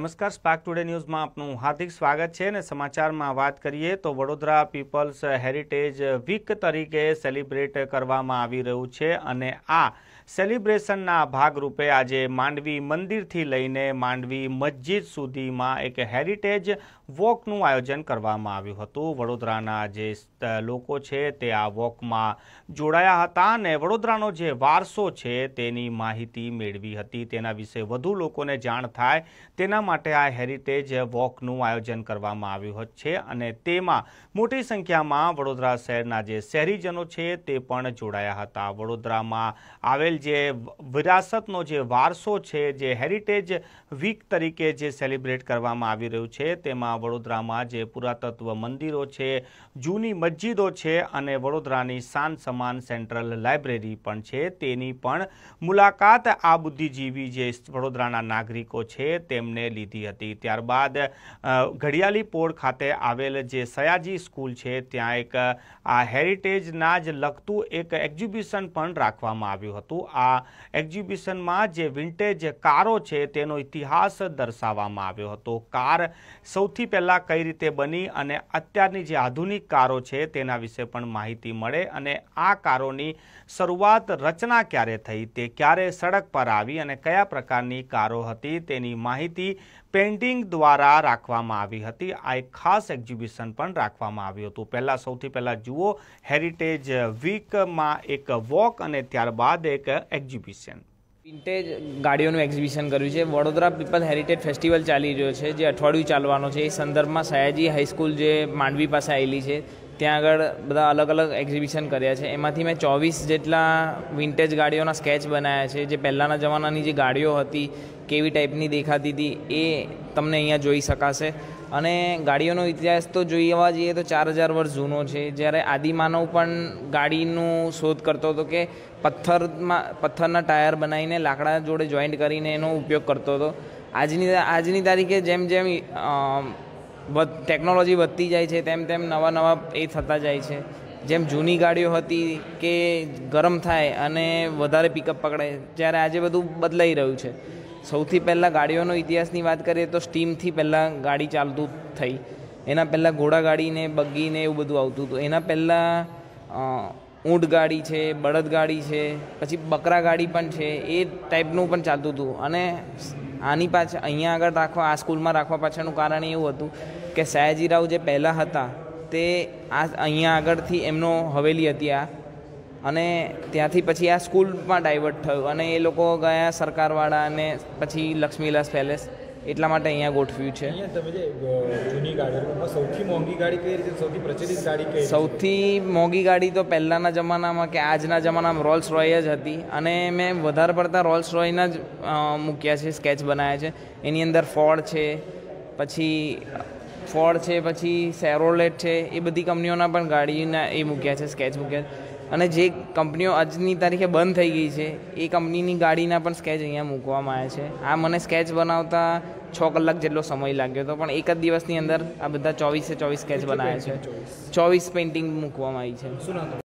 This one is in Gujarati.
નમસ્કાર સ્પાક ટુડે ન્યૂઝમાં આપનું હાર્દિક સ્વાગત છે અને સમાચારમાં વાત કરીએ તો વડોદરા પીપલ્સ હેરિટેજ વીક તરીકે સેલિબ્રેટ કરવામાં આવી રહ્યું છે અને આ સેલિબ્રેશનના ભાગરૂપે આજે માંડવી મંદિરથી લઈને માંડવી મસ્જિદ સુધીમાં એક હેરિટેજ વોકનું આયોજન કરવામાં આવ્યું હતું વડોદરાના જે લોકો છે તે આ વોકમાં જોડાયા હતા અને વડોદરાનો જે વારસો છે તેની માહિતી મેળવી હતી તેના વિશે વધુ લોકોને જાણ થાય તેના માટે આ હેરિટેજ વોકનું આયોજન કરવામાં આવ્યું છે અને તેમાં મોટી સંખ્યામાં વડોદરા શહેરના જે શહેરીજનો છે તે પણ જોડાયા હતા વડોદરામાં આવેલ જે વિરાસતનો જે વારસો છે જે હેરિટેજ વીક તરીકે જે સેલિબ્રેટ કરવામાં આવી રહ્યું છે તેમાં વડોદરામાં જે પુરાતત્વ મંદિરો છે જૂની મસ્જિદો છે અને વડોદરાની સાન સમાન સેન્ટ્રલ લાઇબ્રેરી પણ છે તેની પણ મુલાકાત આ બુદ્ધિજીવી જે વડોદરાના નાગરિકો છે તેમને લીધી હતી ત્યારબાદ ઘડિયાલી પોળ ખાતે આવેલ જે સયાજી સ્કૂલ છે ત્યાં એક આ હેરિટેજના જ લગતું એક એક્ઝિબિશન પણ રાખવામાં આવ્યું હતું આ એક્ઝિબિશનમાં જે વિન્ટેજ કારો છે તેનો ઇતિહાસ દર્શાવવામાં આવ્યો હતો કાર સૌથી પહેલાં કઈ રીતે બની અને અત્યારની જે આધુનિક કારો છે તેના વિશે પણ માહિતી મળે અને આ કારોની શરૂઆત રચના ક્યારે થઈ તે ક્યારે સડક પર આવી અને કયા પ્રકારની કારો હતી તેની માહિતી પેઇન્ટિંગ દ્વારા રાખવામાં આવી હતી આ એક ખાસ એક્ઝિબિશન પણ રાખવામાં આવ્યું હતું પહેલાં સૌથી પહેલાં જુઓ હેરિટેજ વીકમાં એક વોક અને ત્યારબાદ એક એક્ઝિબિશન વિન્ટેજ ગાડીઓનું એક્ઝિબિશન કર્યું છે વડોદરા પીપલ હેરિટેજ ફેસ્ટિવલ ચાલી રહ્યો છે જે અઠવાડિયું ચાલવાનો છે એ સંદર્ભમાં સયાજી હાઈસ્કૂલ જે માંડવી પાસે આવેલી છે ત્યાં આગળ બધા અલગ અલગ એક્ઝિબિશન કર્યા છે એમાંથી મેં ચોવીસ જેટલા વિન્ટેજ ગાડીઓના સ્કેચ બનાવ્યા છે જે પહેલાંના જમાનાની જે ગાડીઓ હતી કેવી ટાઈપની દેખાતી હતી એ તમને અહીંયા જોઈ શકાશે અને ગાડીઓનો ઇતિહાસ તો જોઈવા જઈએ તો ચાર હજાર વર્ષ જૂનો છે જ્યારે આદિમાનવ પણ ગાડીનું શોધ કરતો હતો કે પથ્થરમાં પથ્થરના ટાયર બનાવીને લાકડા જોડે જોઈન્ટ કરીને એનો ઉપયોગ કરતો હતો આજની આજની તારીખે જેમ જેમ વધ ટેકનોલોજી વધતી જાય છે તેમ તેમ નવા નવા એ થતા જાય છે જેમ જૂની ગાડીઓ હતી કે ગરમ થાય અને વધારે પિકઅપ પકડે જ્યારે આજે બધું બદલાઈ રહ્યું છે સૌથી પહેલાં ગાડીઓનો ઇતિહાસની વાત કરીએ તો સ્ટીમથી પહેલાં ગાડી ચાલતું થઈ એના પહેલાં ઘોડા ગાડીને બગ્ગીને એવું બધું આવતું હતું એના પહેલાં ઊંટ ગાડી છે બળદ ગાડી છે પછી બકરા ગાડી પણ છે એ ટાઈપનું પણ ચાલતું હતું અને આની પાછળ અહીંયા આગળ રાખવા આ સ્કૂલમાં રાખવા પાછળનું કારણ એવું હતું કે સયાજીરાવ જે પહેલાં હતા તે આ અહીંયા આગળથી એમનો હવેલી હતી આ અને ત્યાંથી પછી આ સ્કૂલમાં ડાયવર્ટ થયું અને એ લોકો ગયા સરકારવાળા અને પછી લક્ષ્મીલાસ પેલેસ એટલા માટે અહીંયા ગોઠવ્યું છે સૌથી મોંઘી ગાડી કઈ રીતે સૌથી પ્રચલિત ગાડી કઈ સૌથી મોંઘી ગાડી તો પહેલાંના જમાનામાં કે આજના જમાનામાં રોલ્સ રોય જ હતી અને મેં વધારે પડતા રોલ્સ રોયના જ મૂક્યા છે સ્કેચ બનાવ્યા છે એની અંદર ફોર્ડ છે પછી ફોર્ડ છે પછી સેરોલેટ છે એ બધી કંપનીઓના પણ ગાડીના એ મૂક્યા છે સ્કેચ મૂક્યા છે અને જે કંપનીઓ આજની તારીખે બંધ થઈ ગઈ છે એ કંપનીની ગાડીના પણ સ્કેચ અહીંયા મૂકવામાં આવ્યા છે આ મને સ્કેચ બનાવતા છ કલાક જેટલો સમય લાગ્યો હતો પણ એક જ દિવસની અંદર આ બધા ચોવીસે ચોવીસ સ્કેચ બનાવ્યા છે ચોવીસ પેઇન્ટિંગ મૂકવામાં આવી છે